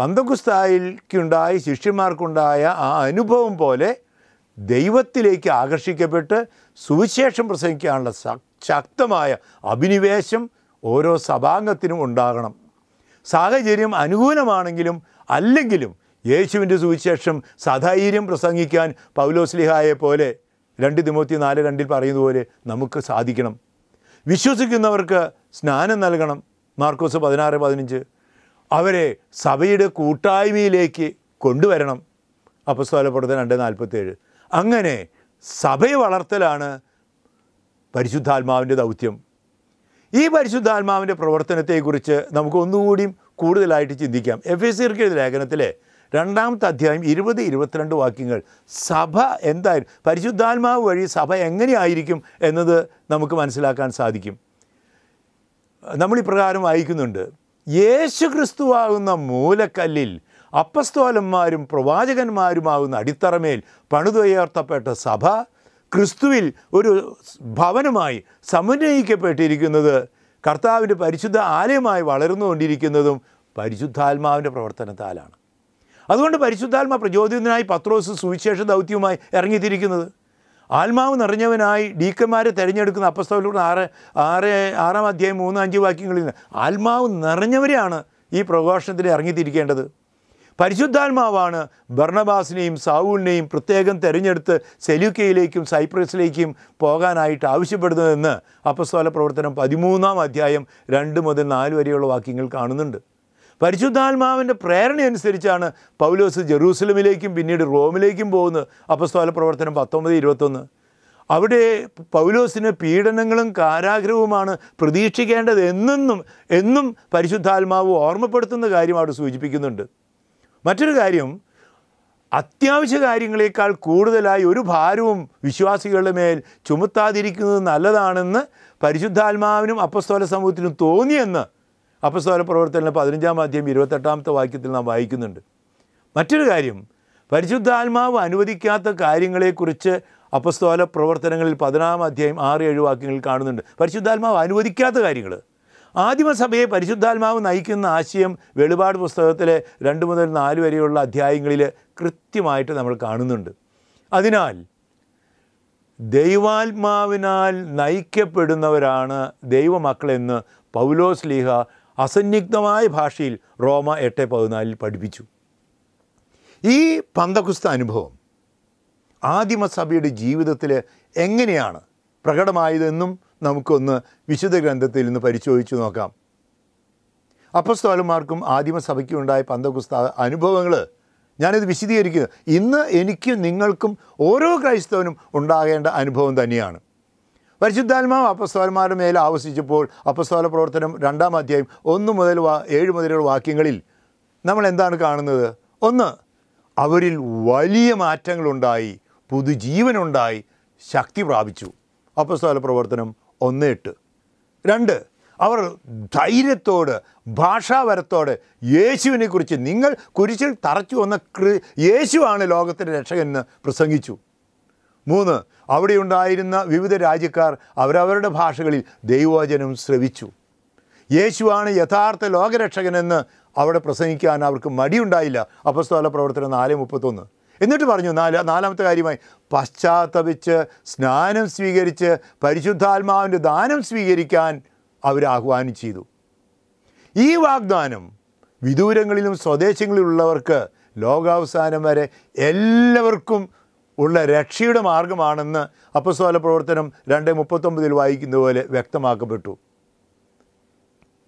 പന്തക്കുസ്തായിൽക്കുണ്ടായ ശിഷ്യന്മാർക്കുണ്ടായ ആ അനുഭവം പോലെ ദൈവത്തിലേക്ക് ആകർഷിക്കപ്പെട്ട് സുവിശേഷം പ്രസംഗിക്കാനുള്ള ശക്തമായ അഭിനിവേശം ഓരോ സഭാംഗത്തിനും ഉണ്ടാകണം സാഹചര്യം അനുകൂലമാണെങ്കിലും അല്ലെങ്കിലും യേശുവിൻ്റെ സുവിശേഷം സധൈര്യം പ്രസംഗിക്കാൻ പൗലോസ്ലിഹായെ പോലെ രണ്ട് തിമൂത്തി നാല് രണ്ടിൽ പറയുന്നതുപോലെ നമുക്ക് സാധിക്കണം വിശ്വസിക്കുന്നവർക്ക് സ്നാനം നൽകണം മാർക്കോസ് പതിനാറ് പതിനഞ്ച് അവരെ സഭയുടെ കൂട്ടായ്മയിലേക്ക് കൊണ്ടുവരണം അപ്പസ്തോലപ്പെടുത്ത രണ്ട് നാൽപ്പത്തേഴ് അങ്ങനെ സഭയെ വളർത്തലാണ് പരിശുദ്ധാത്മാവിൻ്റെ ദൗത്യം ഈ പരിശുദ്ധാത്മാവിൻ്റെ പ്രവർത്തനത്തെക്കുറിച്ച് നമുക്ക് ഒന്നുകൂടിയും കൂടുതലായിട്ട് ചിന്തിക്കാം എഫ് എസ് സിർക്ക് ലേഖനത്തിലെ രണ്ടാമത്തെ അധ്യായം ഇരുപത് ഇരുപത്തിരണ്ട് വാക്യങ്ങൾ സഭ എന്തായാലും പരിശുദ്ധാത്മാവ് വഴി സഭ എങ്ങനെയായിരിക്കും എന്നത് നമുക്ക് മനസ്സിലാക്കാൻ സാധിക്കും നമ്മളിപ്രകാരം വായിക്കുന്നുണ്ട് യേശു ക്രിസ്തുവാകുന്ന മൂലക്കല്ലിൽ അപ്പസ്തോലന്മാരും പ്രവാചകന്മാരുമാകുന്ന അടിത്തറമേൽ പണിതുയർത്തപ്പെട്ട സഭ ക്രിസ്തുവിൽ ഒരു ഭവനമായി സമന്വയിക്കപ്പെട്ടിരിക്കുന്നത് കർത്താവിൻ്റെ പരിശുദ്ധ ആലയമായി വളർന്നുകൊണ്ടിരിക്കുന്നതും പരിശുദ്ധാത്മാവിൻ്റെ പ്രവർത്തനത്താലാണ് അതുകൊണ്ട് പരിശുദ്ധാത്മാ പ്രചോദിതനായി പത്രോസ് സുവിശേഷ ദൗത്യവുമായി ഇറങ്ങിത്തിരിക്കുന്നത് ആത്മാവ് നിറഞ്ഞവനായി ഡീക്കന്മാരെ തിരഞ്ഞെടുക്കുന്ന അപ്പസ്തവലൂടെ ആറ് ആറ് ആറാം അധ്യായം മൂന്ന് അഞ്ച് വാക്യങ്ങളിൽ നിന്ന് ആത്മാവ് നിറഞ്ഞവരെയാണ് ഈ പ്രഘോഷണത്തിൽ ഇറങ്ങിത്തിരിക്കേണ്ടത് പരിശുദ്ധാത്മാവാണ് ഭർണബാസിനെയും സാവൂലിനെയും പ്രത്യേകം തിരഞ്ഞെടുത്ത് സെലൂക്കയിലേക്കും സൈപ്രസിലേക്കും പോകാനായിട്ട് ആവശ്യപ്പെടുന്നതെന്ന് അപ്പസ്തോല പ്രവർത്തനം പതിമൂന്നാം അധ്യായം രണ്ട് മുതൽ നാല് വരെയുള്ള വാക്യങ്ങൾ കാണുന്നുണ്ട് പരിശുദ്ധാത്മാവിൻ്റെ പ്രേരണ അനുസരിച്ചാണ് പൗലോസ് ജെറൂസലമിലേക്കും പിന്നീട് റോമിലേക്കും പോകുന്നത് അപ്പസ്തോല പ്രവർത്തനം പത്തൊമ്പത് ഇരുപത്തൊന്ന് അവിടെ പൗലോസിന് പീഡനങ്ങളും കാരാഗ്രഹവുമാണ് പ്രതീക്ഷിക്കേണ്ടത് എന്നും എന്നും പരിശുദ്ധാത്മാവ് ഓർമ്മപ്പെടുത്തുന്ന കാര്യം അവിടെ സൂചിപ്പിക്കുന്നുണ്ട് മറ്റൊരു കാര്യം അത്യാവശ്യ കാര്യങ്ങളേക്കാൾ കൂടുതലായി ഒരു ഭാരവും വിശ്വാസികളുടെ മേൽ ചുമത്താതിരിക്കുന്നത് നല്ലതാണെന്ന് പരിശുദ്ധാത്മാവിനും അപ്പസ്തോല സമൂഹത്തിനും തോന്നിയെന്ന് അപ്പസ്തോല പ്രവർത്തനം പതിനഞ്ചാം അധ്യായം ഇരുപത്തെട്ടാമത്തെ വാക്യത്തിൽ നാം വായിക്കുന്നുണ്ട് മറ്റൊരു കാര്യം പരിശുദ്ധാത്മാവ് അനുവദിക്കാത്ത കാര്യങ്ങളെക്കുറിച്ച് അപ്പസ്തോല പ്രവർത്തനങ്ങളിൽ പതിനാം അധ്യായം ആറ് ഏഴ് വാക്യങ്ങളിൽ കാണുന്നുണ്ട് പരിശുദ്ധാത്മാവ് അനുവദിക്കാത്ത കാര്യങ്ങൾ ആദിമസഭയെ പരിശുദ്ധാത്മാവ് നയിക്കുന്ന ആശയം വെളിപാട് പുസ്തകത്തിലെ രണ്ട് മുതൽ നാല് വരെയുള്ള അധ്യായങ്ങളിൽ കൃത്യമായിട്ട് നമ്മൾ കാണുന്നുണ്ട് അതിനാൽ ദൈവാത്മാവിനാൽ നയിക്കപ്പെടുന്നവരാണ് ദൈവമക്കളെന്ന് പൗലോസ് ലീഹ അസന്നിഗ്ധമായ ഭാഷയിൽ റോമ എട്ട് പതിനാലിൽ പഠിപ്പിച്ചു ഈ പന്തകുസ്ത അനുഭവം ആദിമസഭയുടെ ജീവിതത്തിൽ എങ്ങനെയാണ് പ്രകടമായതെന്നും നമുക്കൊന്ന് വിശുദ്ധ ഗ്രന്ഥത്തിൽ നിന്ന് പരിശോധിച്ചു നോക്കാം അപ്പസ്തോലന്മാർക്കും ആദിമസഭയ്ക്കും ഉണ്ടായ പന്തകുസ്ത അനുഭവങ്ങൾ ഞാനിത് വിശദീകരിക്കുന്നത് ഇന്ന് എനിക്കും നിങ്ങൾക്കും ഓരോ ക്രൈസ്തവനും ഉണ്ടാകേണ്ട അനുഭവം തന്നെയാണ് പരിശുദ്ധാത്മാവ് അപ്പസ്തോലന്മാരുടെ മേലെ ആവശ്യിച്ചപ്പോൾ അപ്പസ്തോല പ്രവർത്തനം രണ്ടാം അധ്യായം ഒന്ന് മുതൽ വാ ഏഴ് മുതലുള്ള വാക്യങ്ങളിൽ നമ്മൾ എന്താണ് കാണുന്നത് ഒന്ന് അവരിൽ വലിയ മാറ്റങ്ങളുണ്ടായി പുതുജീവനുണ്ടായി ശക്തി പ്രാപിച്ചു അപ്പസ്തോല പ്രവർത്തനം ഒന്ന് എട്ട് രണ്ട് അവർ ധൈര്യത്തോട് ഭാഷാവരത്തോടെ യേശുവിനെക്കുറിച്ച് നിങ്ങൾ കുരിശിൽ തറച്ചു വന്ന കൃ യേശുവാണ് ലോകത്തിൻ്റെ എന്ന് പ്രസംഗിച്ചു മൂന്ന് അവിടെയുണ്ടായിരുന്ന വിവിധ രാജ്യക്കാർ അവരവരുടെ ഭാഷകളിൽ ദൈവവചനം ശ്രവിച്ചു യേശുവാണ് യഥാർത്ഥ ലോകരക്ഷകനെന്ന് അവിടെ പ്രസംഗിക്കാൻ അവർക്ക് മടിയുണ്ടായില്ല അപസ്തോല പ്രവർത്തനം നാല് മുപ്പത്തൊന്ന് എന്നിട്ട് പറഞ്ഞു നാല് നാലാമത്തെ കാര്യമായി പശ്ചാത്തപിച്ച് സ്നാനം സ്വീകരിച്ച് പരിശുദ്ധാത്മാവിൻ്റെ ദാനം സ്വീകരിക്കാൻ ആഹ്വാനം ചെയ്തു ഈ വാഗ്ദാനം വിദൂരങ്ങളിലും സ്വദേശങ്ങളിലുള്ളവർക്ക് ലോകാവസാനം വരെ എല്ലാവർക്കും ഉള്ള രക്ഷയുടെ മാർഗമാണെന്ന് അപ്പസ്തോല പ്രവർത്തനം രണ്ട് മുപ്പത്തൊമ്പതിൽ വായിക്കുന്ന പോലെ വ്യക്തമാക്കപ്പെട്ടു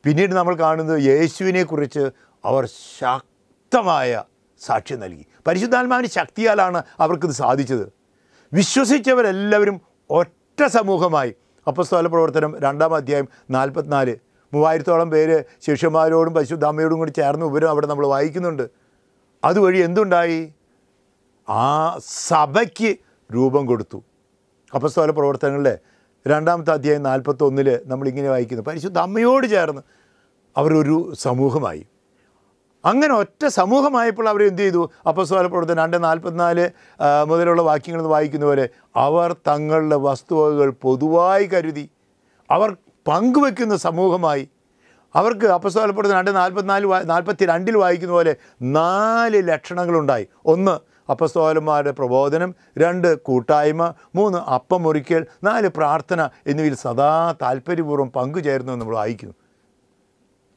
പിന്നീട് നമ്മൾ കാണുന്നത് യേശുവിനെക്കുറിച്ച് അവർ ശക്തമായ സാക്ഷ്യം നൽകി പരിശുദ്ധാത്മാവിൻ്റെ ശക്തിയാലാണ് അവർക്കിത് സാധിച്ചത് വിശ്വസിച്ചവരെല്ലാവരും ഒറ്റ സമൂഹമായി അപ്പസ്തോല പ്രവർത്തനം രണ്ടാം അധ്യായം നാൽപ്പത്തിനാല് മൂവായിരത്തോളം പേര് ശിഷ്യന്മാരോടും പരിശുദ്ധാമ്മയോടും കൂടി ചേർന്ന് വിവരം അവിടെ നമ്മൾ വായിക്കുന്നുണ്ട് അതുവഴി എന്തുണ്ടായി ആ സഭയ്ക്ക് രൂപം കൊടുത്തു അപ്പസ്തോല പ്രവർത്തനങ്ങളിലെ രണ്ടാമത്തെ അധ്യായം നാൽപ്പത്തൊന്നിൽ നമ്മളിങ്ങനെ വായിക്കുന്നു പരിശുദ്ധ അമ്മയോട് ചേർന്ന് അവരൊരു സമൂഹമായി അങ്ങനെ ഒറ്റ സമൂഹമായപ്പോൾ അവർ എന്ത് ചെയ്തു അപ്പസ്വാല പ്രവർത്തനം രണ്ട് നാൽപ്പത്തിനാല് മുതലുള്ള വാക്യങ്ങൾ വായിക്കുന്ന പോലെ അവർ തങ്ങളുടെ വസ്തുവകകൾ പൊതുവായി കരുതി അവർ പങ്കുവെക്കുന്ന സമൂഹമായി അവർക്ക് പ്രവർത്തനം രണ്ട് നാൽപ്പത്തിനാല് നാൽപ്പത്തി രണ്ടിൽ വായിക്കുന്ന പോലെ നാല് ലക്ഷണങ്ങളുണ്ടായി ഒന്ന് അപ്പസ്തോലന്മാരുടെ പ്രബോധനം രണ്ട് കൂട്ടായ്മ മൂന്ന് അപ്പം മുറിക്കൽ നാല് പ്രാർത്ഥന എന്നിവയിൽ സദാ താല്പര്യപൂർവ്വം പങ്കുചേർന്നു നമ്മൾ വായിക്കുന്നു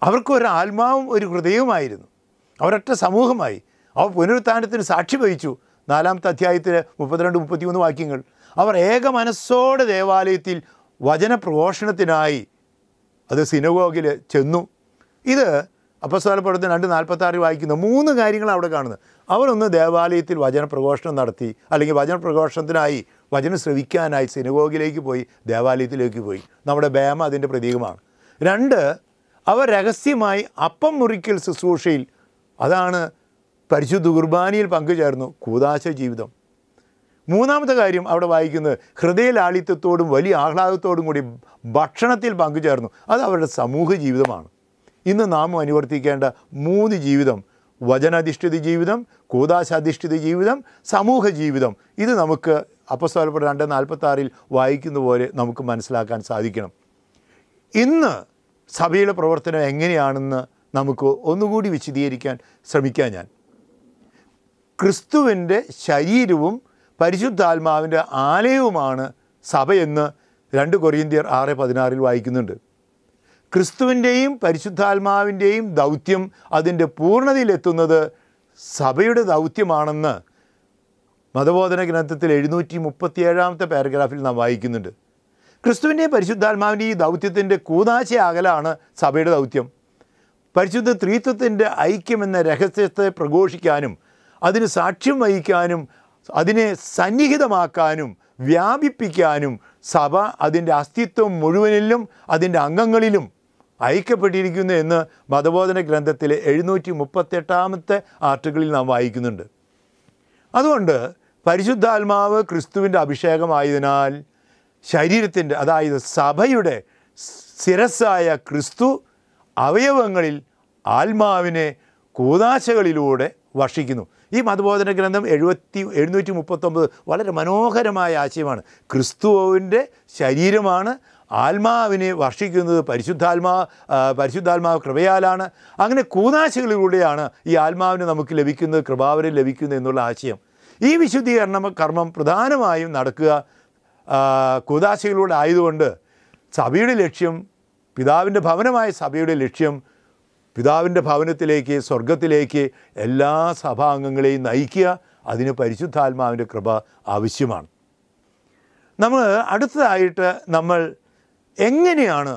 അവർക്കൊരു ആത്മാവും ഒരു ഹൃദയവുമായിരുന്നു അവരൊറ്റ സമൂഹമായി അവർ പുനരുത്ഥാനത്തിന് സാക്ഷി വഹിച്ചു നാലാമത്തെ അധ്യായത്തിൽ മുപ്പത്തിരണ്ട് മുപ്പത്തിമൂന്ന് വാക്യങ്ങൾ അവർ ഏക മനസ്സോടെ ദേവാലയത്തിൽ വചനപ്രഘോഷണത്തിനായി അത് സിനഗോഗിൽ ചെന്നു ഇത് അപ്പസ്തോല പ്രവർത്തനം രണ്ട് നാൽപ്പത്താറ് വായിക്കുന്ന മൂന്ന് കാര്യങ്ങൾ അവിടെ കാണുന്നത് അവരൊന്ന് ദേവാലയത്തിൽ വചന പ്രഘോഷണം നടത്തി അല്ലെങ്കിൽ വചന പ്രഘോഷണത്തിനായി വചനം ശ്രവിക്കാനായി സിനഗോഗിലേക്ക് പോയി ദേവാലയത്തിലേക്ക് പോയി നമ്മുടെ ബേമ അതിൻ്റെ പ്രതീകമാണ് രണ്ട് അവർ രഹസ്യമായി അപ്പം മുറിക്കൽ ശുശ്രൂഷയിൽ അതാണ് പരിശുദ്ധ കുർബാനിയിൽ പങ്കുചേർന്നു കൂതാശ ജീവിതം മൂന്നാമത്തെ കാര്യം അവിടെ വായിക്കുന്നത് ഹൃദയ ലാളിത്യത്തോടും വലിയ ആഹ്ലാദത്തോടും കൂടി ഭക്ഷണത്തിൽ പങ്കുചേർന്നു അത് അവരുടെ സമൂഹ ജീവിതമാണ് ഇന്ന് നാം അനുവർത്തിക്കേണ്ട മൂന്ന് ജീവിതം വചനാധിഷ്ഠിത ജീവിതം കൂതാശാധിഷ്ഠിത ജീവിതം സമൂഹ ജീവിതം ഇത് നമുക്ക് അപ്പസ്തോലപ്പെട്ട രണ്ട് നാൽപ്പത്താറിൽ വായിക്കുന്ന പോലെ നമുക്ക് മനസ്സിലാക്കാൻ സാധിക്കണം ഇന്ന് സഭയുടെ പ്രവർത്തനം എങ്ങനെയാണെന്ന് നമുക്ക് ഒന്നുകൂടി വിശദീകരിക്കാൻ ശ്രമിക്കാം ഞാൻ ക്രിസ്തുവിൻ്റെ ശരീരവും പരിശുദ്ധാത്മാവിൻ്റെ ആലയവുമാണ് സഭയെന്ന് രണ്ട് കൊറിയന്തിയർ ആറ് പതിനാറിൽ വായിക്കുന്നുണ്ട് ക്രിസ്തുവിൻ്റെയും പരിശുദ്ധാത്മാവിൻ്റെയും ദൗത്യം അതിൻ്റെ പൂർണ്ണതയിലെത്തുന്നത് സഭയുടെ ദൗത്യമാണെന്ന് മതബോധന ഗ്രന്ഥത്തിൽ എഴുന്നൂറ്റി മുപ്പത്തിയേഴാമത്തെ പാരഗ്രാഫിൽ നാം വായിക്കുന്നുണ്ട് ക്രിസ്തുവിൻ്റെയും പരിശുദ്ധാത്മാവിൻ്റെ ഈ ദൗത്യത്തിൻ്റെ കൂതാശ അകലാണ് സഭയുടെ ദൗത്യം പരിശുദ്ധ ത്രീത്വത്തിൻ്റെ എന്ന രഹസ്യത്തെ പ്രഘോഷിക്കാനും അതിന് സാക്ഷ്യം വഹിക്കാനും അതിനെ സന്നിഹിതമാക്കാനും വ്യാപിപ്പിക്കാനും സഭ അതിൻ്റെ അസ്തിത്വം മുഴുവനിലും അതിൻ്റെ അംഗങ്ങളിലും ഐക്യപ്പെട്ടിരിക്കുന്നു എന്ന് മതബോധന ഗ്രന്ഥത്തിലെ എഴുന്നൂറ്റി മുപ്പത്തെട്ടാമത്തെ ആർട്ടിക്കിളിൽ നാം വായിക്കുന്നുണ്ട് അതുകൊണ്ട് പരിശുദ്ധാത്മാവ് ക്രിസ്തുവിൻ്റെ അഭിഷേകമായതിനാൽ ശരീരത്തിൻ്റെ അതായത് സഭയുടെ ശിരസ്സായ ക്രിസ്തു അവയവങ്ങളിൽ ആത്മാവിനെ കൂതാശകളിലൂടെ വർഷിക്കുന്നു ഈ മതബോധന ഗ്രന്ഥം എഴുപത്തി എഴുന്നൂറ്റി മുപ്പത്തൊമ്പത് വളരെ മനോഹരമായ ആശയമാണ് ക്രിസ്തുവിൻ്റെ ശരീരമാണ് ആത്മാവിനെ വർഷിക്കുന്നത് പരിശുദ്ധാത്മാ പരിശുദ്ധാത്മാവ് കൃപയാലാണ് അങ്ങനെ കൂതാശകളിലൂടെയാണ് ഈ ആത്മാവിനെ നമുക്ക് ലഭിക്കുന്നത് കൃപാവരം ലഭിക്കുന്നത് എന്നുള്ള ആശയം ഈ വിശുദ്ധീകരണ കർമ്മം പ്രധാനമായും നടക്കുക കൂതാശകളിലൂടെ ആയതുകൊണ്ട് സഭയുടെ ലക്ഷ്യം പിതാവിൻ്റെ ഭവനമായ സഭയുടെ ലക്ഷ്യം പിതാവിൻ്റെ ഭവനത്തിലേക്ക് സ്വർഗത്തിലേക്ക് എല്ലാ സഭാംഗങ്ങളെയും നയിക്കുക അതിന് പരിശുദ്ധാത്മാവിൻ്റെ കൃപ ആവശ്യമാണ് നമ്മൾ അടുത്തതായിട്ട് നമ്മൾ എങ്ങനെയാണ്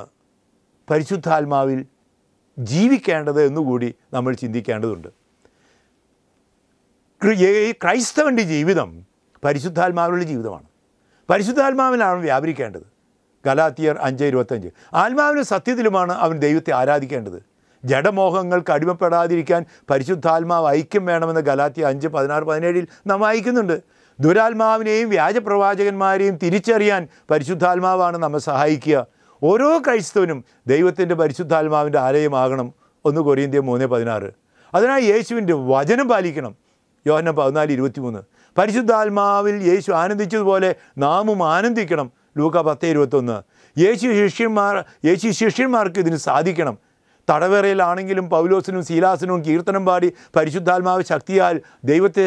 പരിശുദ്ധാത്മാവിൽ ജീവിക്കേണ്ടത് എന്നുകൂടി നമ്മൾ ചിന്തിക്കേണ്ടതുണ്ട് ക്രൈസ്തവൻ്റെ ജീവിതം പരിശുദ്ധാത്മാവിലുള്ള ജീവിതമാണ് പരിശുദ്ധാത്മാവിലാണ് വ്യാപരിക്കേണ്ടത് ഗലാത്തിയർ അഞ്ച് ഇരുപത്തഞ്ച് ആത്മാവിനും സത്യത്തിലുമാണ് അവൻ ദൈവത്തെ ആരാധിക്കേണ്ടത് ജഡമോഹങ്ങൾക്ക് അടിമപ്പെടാതിരിക്കാൻ പരിശുദ്ധാത്മാവ് ഐക്യം വേണമെന്ന് ഗലാത്തി അഞ്ച് പതിനാറ് പതിനേഴിൽ നാം വായിക്കുന്നുണ്ട് ദുരാത്മാവിനെയും വ്യാജപ്രവാചകന്മാരെയും തിരിച്ചറിയാൻ പരിശുദ്ധാത്മാവാണ് നമ്മെ സഹായിക്കുക ഓരോ ക്രൈസ്തവനും ദൈവത്തിൻ്റെ പരിശുദ്ധാത്മാവിൻ്റെ ആലയമാകണം ഒന്ന് കൊറിയന്ത്യ മൂന്ന് പതിനാറ് അതിനായി യേശുവിൻ്റെ വചനം പാലിക്കണം യോഹന പതിനാല് മൂന്ന് പരിശുദ്ധാത്മാവിൽ യേശു ആനന്ദിച്ചതുപോലെ നാമും ആനന്ദിക്കണം ലൂക്ക പത്ത് ഇരുപത്തൊന്ന് യേശു ശിഷ്യന്മാർ യേശു ശിഷ്യന്മാർക്ക് ഇതിന് സാധിക്കണം തടവേറയിലാണെങ്കിലും പൗലോസിനും ശീലാസിനും കീർത്തനം പാടി പരിശുദ്ധാത്മാവ് ശക്തിയാൽ ദൈവത്തെ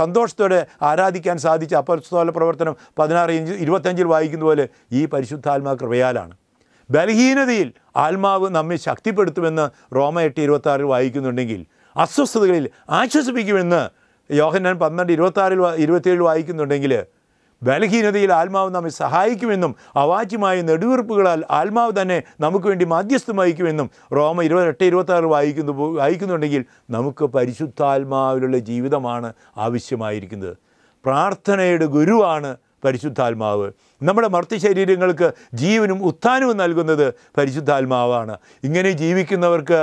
സന്തോഷത്തോടെ ആരാധിക്കാൻ സാധിച്ച അപ്പസ്തോല പ്രവർത്തനം പതിനാറ് ഇഞ്ച് ഇരുപത്തഞ്ചിൽ വായിക്കുന്ന പോലെ ഈ പരിശുദ്ധാത്മാ കൃപയാലാണ് ബലഹീനതയിൽ ആത്മാവ് നമ്മെ ശക്തിപ്പെടുത്തുമെന്ന് റോമ എട്ട് ഇരുപത്താറിൽ വായിക്കുന്നുണ്ടെങ്കിൽ അസ്വസ്ഥതകളിൽ ആശ്വസിപ്പിക്കുമെന്ന് യോഹന്നാൻ പന്ത്രണ്ട് ഇരുപത്താറിൽ ഇരുപത്തിയേഴിൽ വായിക്കുന്നുണ്ടെങ്കിൽ ബലഹീനതയിൽ ആത്മാവ് നമ്മെ സഹായിക്കുമെന്നും അവാച്യമായ നെടുവീർപ്പുകളാൽ ആത്മാവ് തന്നെ നമുക്ക് വേണ്ടി മാധ്യസ്ഥം വഹിക്കുമെന്നും റോമ ഇരുപത്തെട്ട് ഇരുപത്താറ് വായിക്കുന്നു വായിക്കുന്നുണ്ടെങ്കിൽ നമുക്ക് പരിശുദ്ധാത്മാവിലുള്ള ജീവിതമാണ് ആവശ്യമായിരിക്കുന്നത് പ്രാർത്ഥനയുടെ ഗുരുവാണ് പരിശുദ്ധാത്മാവ് നമ്മുടെ മർത്യശരീരങ്ങൾക്ക് ജീവനും ഉത്ഥാനവും നൽകുന്നത് പരിശുദ്ധാത്മാവാണ് ഇങ്ങനെ ജീവിക്കുന്നവർക്ക്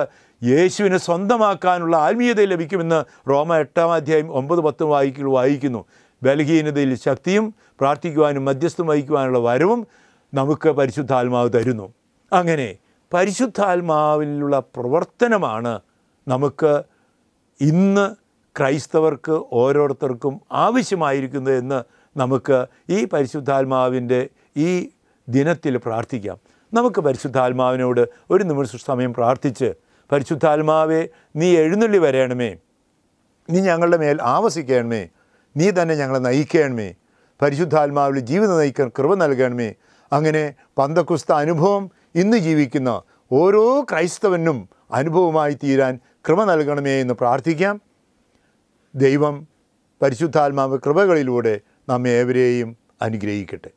യേശുവിനെ സ്വന്തമാക്കാനുള്ള ആത്മീയത ലഭിക്കുമെന്ന് റോമ എട്ടാം അധ്യായം ഒമ്പത് പത്തും വായിക്കു വായിക്കുന്നു ബലഹീനതയിൽ ശക്തിയും പ്രാർത്ഥിക്കുവാനും മധ്യസ്ഥം വഹിക്കുവാനുള്ള വരവും നമുക്ക് പരിശുദ്ധാത്മാവ് തരുന്നു അങ്ങനെ പരിശുദ്ധാത്മാവിലുള്ള പ്രവർത്തനമാണ് നമുക്ക് ഇന്ന് ക്രൈസ്തവർക്ക് ഓരോരുത്തർക്കും ആവശ്യമായിരിക്കുന്നത് എന്ന് നമുക്ക് ഈ പരിശുദ്ധാത്മാവിൻ്റെ ഈ ദിനത്തിൽ പ്രാർത്ഥിക്കാം നമുക്ക് പരിശുദ്ധാത്മാവിനോട് ഒരു നിമിഷം സമയം പ്രാർത്ഥിച്ച് പരിശുദ്ധാത്മാവെ നീ എഴുന്നള്ളി വരണമേ നീ ഞങ്ങളുടെ മേൽ ആവസിക്കണമേ നീ തന്നെ ഞങ്ങളെ നയിക്കണമേ പരിശുദ്ധാത്മാവിൽ ജീവിതം നയിക്കാൻ കൃപ നൽകണമേ അങ്ങനെ പന്തക്കുസ്ത അനുഭവം ഇന്ന് ജീവിക്കുന്ന ഓരോ ക്രൈസ്തവനും അനുഭവമായി തീരാൻ കൃപ നൽകണമേ എന്ന് പ്രാർത്ഥിക്കാം ദൈവം പരിശുദ്ധാത്മാവ് കൃപകളിലൂടെ നാം ഏവരെയും അനുഗ്രഹിക്കട്ടെ